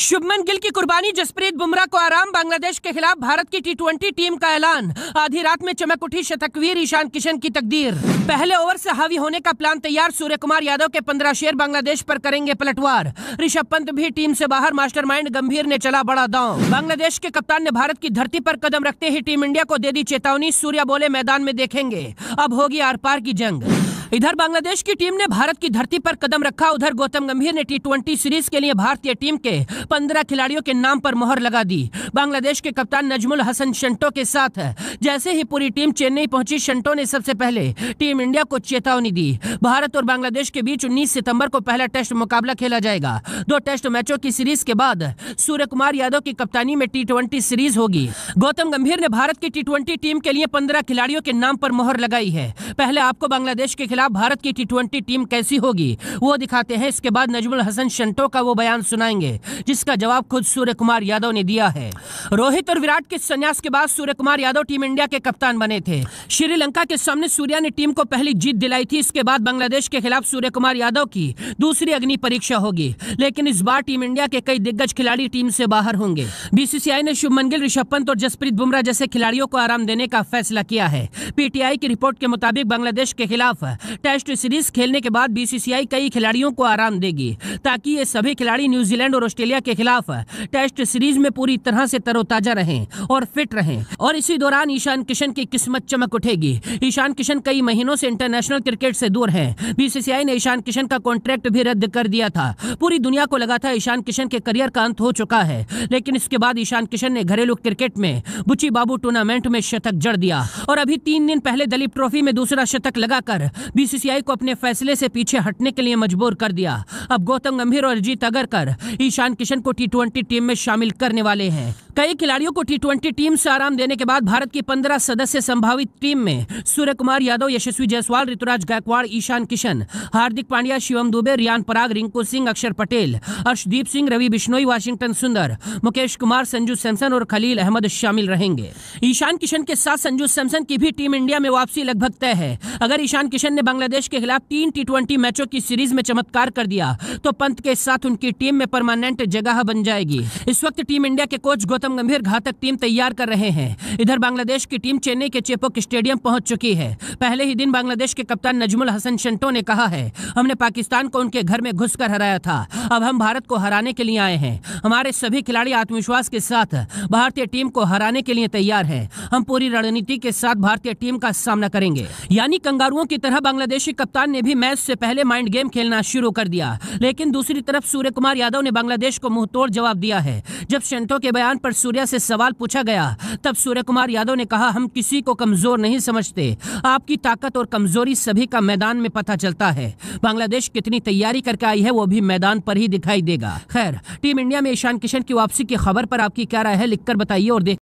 शुभमन गिल की कुर्बानी जसप्रीत बुमराह को आराम बांग्लादेश के खिलाफ भारत की टी टीम का ऐलान आधी रात में चमक उठी शतकवीर ईशान किशन की तकदीर पहले ओवर से हावी होने का प्लान तैयार सूर्य कुमार यादव के पंद्रह शेयर बांग्लादेश पर करेंगे पलटवार ऋषभ पंत भी टीम से बाहर मास्टरमाइंड गंभीर ने चला बड़ा दांव बांग्लादेश के कप्तान ने भारत की धरती पर कदम रखते ही टीम इंडिया को दे दी चेतावनी सूर्य बोले मैदान में देखेंगे अब होगी आर पार की जंग इधर बांग्लादेश की टीम ने भारत की धरती पर कदम रखा उधर गौतम गंभीर ने टी सीरीज के लिए भारतीय टीम के पंद्रह खिलाड़ियों के नाम पर मोहर लगा दी बांग्लादेश के कप्तान नजमुल हसन शंटो के साथ जैसे ही पूरी टीम चेन्नई पहुंची शंटो ने सबसे पहले टीम इंडिया को चेतावनी दी भारत और बांग्लादेश के बीच 19 सितंबर को पहला टेस्ट मुकाबला खेला जाएगा दो टेस्ट मैचों की सीरीज के बाद सूर्य कुमार यादव की कप्तानी में टी सीरीज होगी गौतम गंभीर ने भारत की टी टीम के लिए पंद्रह खिलाड़ियों के नाम पर मोहर लगाई है पहले आपको बांग्लादेश के खिलाफ भारत की टी टीम कैसी होगी वो दिखाते हैं इसके बाद नजमुल हसन शंटो का वो बयान सुनाएंगे जिसका जवाब खुद सूर्य कुमार यादव ने दिया है रोहित और विराट के संन्यास के बाद सूर्य कुमार यादव टीम इंडिया के कप्तान बने थे श्रीलंका के सामने सूर्या ने टीम को पहली जीत दिलाई थी इसके बाद बांग्लादेश के खिलाफ सूर्य कुमार यादव की दूसरी अग्नि परीक्षा होगी लेकिन इस बार टीम इंडिया के कई दिग्गज खिलाड़ी टीम से बाहर होंगे बीसीसीआई ने शुभमन गिल ऋषभ पंत और जसप्रीत बुमराह जैसे खिलाड़ियों को आराम देने का फैसला किया है पीटीआई की रिपोर्ट के मुताबिक बांग्लादेश के खिलाफ टेस्ट सीरीज खेलने के बाद बीसीसीआई कई खिलाड़ियों को आराम देगी ताकि ये सभी खिलाड़ी न्यूजीलैंड और ऑस्ट्रेलिया के खिलाफ टेस्ट सीरीज में पूरी तरह से तरोताजा रहें और फिट रहें और इसी दौरान ईशान किशन की किस्मत चमक उठेगी ईशान किशन कई महीनों से इंटरनेशनल क्रिकेट से दूर है बीसीसीआई ने ईशान किशन का कॉन्ट्रैक्ट भी रद्द कर दिया था पूरी दुनिया को लगा था ईशान किशन के करियर का अंत हो चुका है लेकिन इसके बाद ईशान किशन ने घरेलू क्रिकेट में बुची बाबू टूर्नामेंट में शतक जड़ दिया और अभी तीन दिन पहले दलीप ट्रॉफी में दूसरा शतक लगाकर बीसीसीआई को अपने फैसले से पीछे हटने के लिए मजबूर कर दिया अब गौतम गंभीर और अजीत अगरकर ईशान किशन को टी टीम में शामिल करने वाले हैं कई खिलाड़ियों को टी टीम से आराम देने के बाद भारत की पंद्रह सदस्य संभावित टीम में सूर्य कुमार यादव यशस्वी जायसवाल ऋतुराज गायकवाड़ ईशान किशन हार्दिक पांड्या शिवम दुबे रियान पराग रिंकू सिंह अक्षर पटेल अर्षदीप सिंह रवि बिश्नोई वाशिंगटन सुंदर मुकेश कुमार संजू सैमसन और खलील अहमद शामिल रहेंगे ईशान किशन के साथ संजू सैमसन की भी टीम इंडिया में वापसी लगभग तय है अगर ईशान किशन ने बांग्लादेश के खिलाफ तीन टी मैचों की सीरीज में चमत्कार कर दिया तो पंत के साथ उनकी टीम में परमानेंट जगह बन जाएगी इस वक्त टीम इंडिया के कोच गौतम गंभीर घातक टीम तैयार कर रहे हैं इधर बांग्लादेश बांग्लादेश की टीम चेन्नई के चेपोक स्टेडियम पहुंच चुकी है पहले ही दिन बांग्लादेश के कप्तान नजमुल हसन शंटो ने कहा है हमने पाकिस्तान को उनके घर में घुस हराया था अब हम भारत को हराने के लिए आए हैं हमारे सभी खिलाड़ी आत्मविश्वास के साथ भारतीय टीम को हराने के लिए तैयार है हम पूरी रणनीति के साथ भारतीय टीम का सामना करेंगे यानी कंगारुओं की तरह बांग्लादेशी कप्तान ने भी मैच से पहले माइंड गेम खेलना शुरू कर दिया लेकिन दूसरी तरफ सूर्य कुमार यादव ने बांग्लादेश को मुंहतोड़ जवाब दिया है जब शंटो के बयान पर सूर्या से सवाल पूछा गया तब सूर्य कुमार यादव ने कहा हम किसी को कमजोर नहीं समझते आपकी ताकत और कमजोरी सभी का मैदान में पता चलता है बांग्लादेश कितनी तैयारी करके आई है वो भी मैदान पर ही दिखाई देगा खैर टीम इंडिया में ईशान किशन की वापसी की खबर पर आपकी क्या राय है लिखकर बताइए और देख